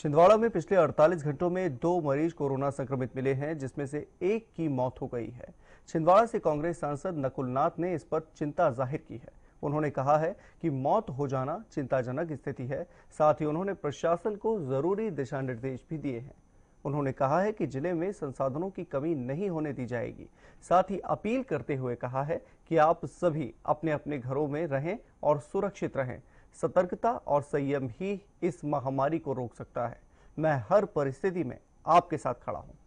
छिंदवाड़ा में पिछले 48 घंटों में दो मरीज कोरोना संक्रमित मिले हैं जिसमें से एक की मौत हो गई है छिंदवाड़ा से कांग्रेस सांसद नकुल नाथ ने इस पर चिंता जाहिर की है उन्होंने कहा है कि मौत हो जाना चिंताजनक स्थिति है साथ ही उन्होंने प्रशासन को जरूरी दिशा निर्देश भी दिए हैं उन्होंने कहा है कि जिले में संसाधनों की कमी नहीं होने दी जाएगी साथ ही अपील करते हुए कहा है कि आप सभी अपने अपने घरों में रहें और सुरक्षित रहें सतर्कता और संयम ही इस महामारी को रोक सकता है मैं हर परिस्थिति में आपके साथ खड़ा हूं